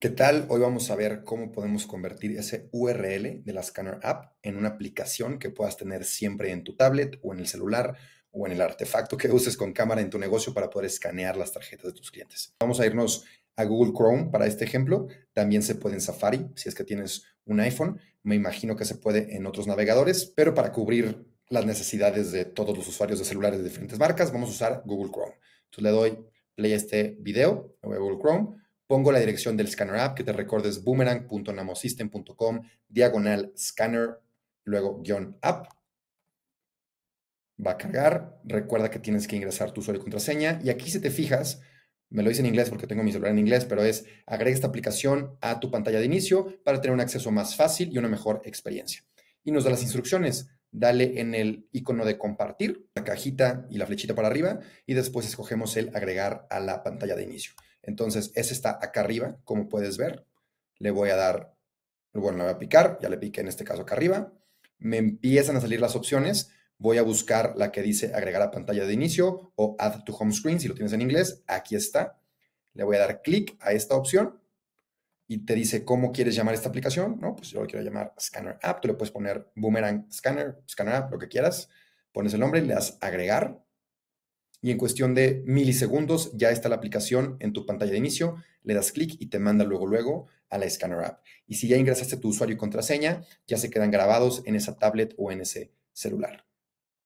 ¿Qué tal? Hoy vamos a ver cómo podemos convertir ese URL de la Scanner App en una aplicación que puedas tener siempre en tu tablet o en el celular o en el artefacto que uses con cámara en tu negocio para poder escanear las tarjetas de tus clientes. Vamos a irnos a Google Chrome para este ejemplo. También se puede en Safari, si es que tienes un iPhone. Me imagino que se puede en otros navegadores, pero para cubrir las necesidades de todos los usuarios de celulares de diferentes marcas, vamos a usar Google Chrome. Entonces le doy play a este video, Google Chrome Pongo la dirección del Scanner App, que te recordes boomerang.namosystem.com, diagonal scanner, luego guión app. Va a cargar. Recuerda que tienes que ingresar tu usuario y contraseña. Y aquí, si te fijas, me lo dice en inglés porque tengo mi celular en inglés, pero es agrega esta aplicación a tu pantalla de inicio para tener un acceso más fácil y una mejor experiencia. Y nos da las instrucciones. Dale en el icono de compartir, la cajita y la flechita para arriba, y después escogemos el agregar a la pantalla de inicio. Entonces, ese está acá arriba, como puedes ver. Le voy a dar, bueno, le voy a picar, ya le piqué en este caso acá arriba. Me empiezan a salir las opciones. Voy a buscar la que dice agregar a pantalla de inicio o add to home screen, si lo tienes en inglés. Aquí está. Le voy a dar clic a esta opción y te dice cómo quieres llamar esta aplicación, ¿no? Pues yo lo quiero llamar Scanner App, tú le puedes poner Boomerang Scanner, Scanner App, lo que quieras, pones el nombre, y le das agregar y en cuestión de milisegundos ya está la aplicación en tu pantalla de inicio, le das clic y te manda luego luego a la Scanner App. Y si ya ingresaste tu usuario y contraseña, ya se quedan grabados en esa tablet o en ese celular.